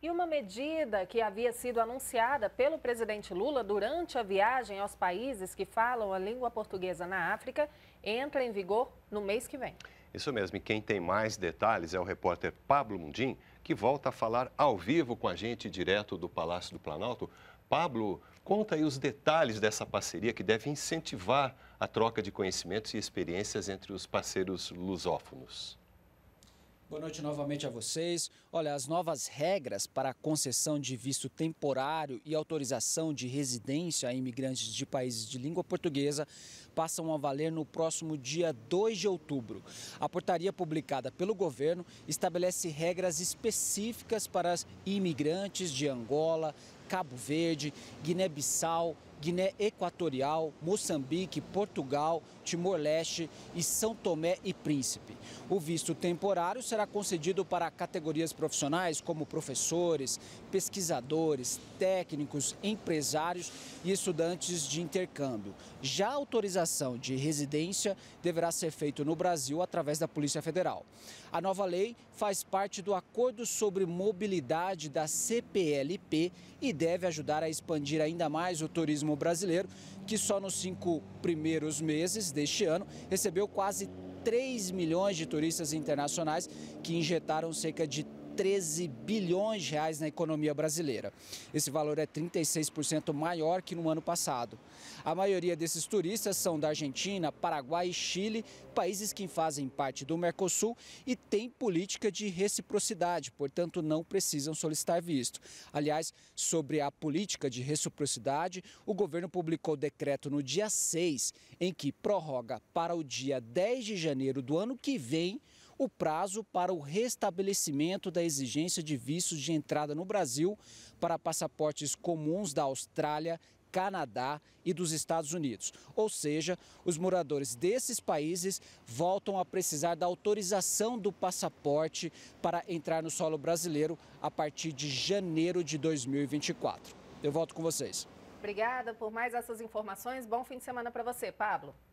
E uma medida que havia sido anunciada pelo presidente Lula durante a viagem aos países que falam a língua portuguesa na África entra em vigor no mês que vem. Isso mesmo, e quem tem mais detalhes é o repórter Pablo Mundim, que volta a falar ao vivo com a gente direto do Palácio do Planalto. Pablo, conta aí os detalhes dessa parceria que deve incentivar a troca de conhecimentos e experiências entre os parceiros lusófonos. Boa noite novamente a vocês. Olha, as novas regras para concessão de visto temporário e autorização de residência a imigrantes de países de língua portuguesa passam a valer no próximo dia 2 de outubro. A portaria publicada pelo governo estabelece regras específicas para imigrantes de Angola, Cabo Verde, Guiné-Bissau, Guiné Equatorial, Moçambique, Portugal, Timor-Leste e São Tomé e Príncipe. O visto temporário será concedido para categorias profissionais como professores, pesquisadores, técnicos, empresários e estudantes de intercâmbio. Já a autorização de residência deverá ser feita no Brasil através da Polícia Federal. A nova lei faz parte do Acordo sobre Mobilidade da CPLP e deve ajudar a expandir ainda mais o turismo turismo brasileiro, que só nos cinco primeiros meses deste ano recebeu quase 3 milhões de turistas internacionais que injetaram cerca de 13 bilhões de reais na economia brasileira. Esse valor é 36% maior que no ano passado. A maioria desses turistas são da Argentina, Paraguai e Chile, países que fazem parte do Mercosul e têm política de reciprocidade, portanto não precisam solicitar visto. Aliás, sobre a política de reciprocidade, o governo publicou decreto no dia 6, em que prorroga para o dia 10 de janeiro do ano que vem o prazo para o restabelecimento da exigência de vistos de entrada no Brasil para passaportes comuns da Austrália, Canadá e dos Estados Unidos. Ou seja, os moradores desses países voltam a precisar da autorização do passaporte para entrar no solo brasileiro a partir de janeiro de 2024. Eu volto com vocês. Obrigada por mais essas informações. Bom fim de semana para você, Pablo.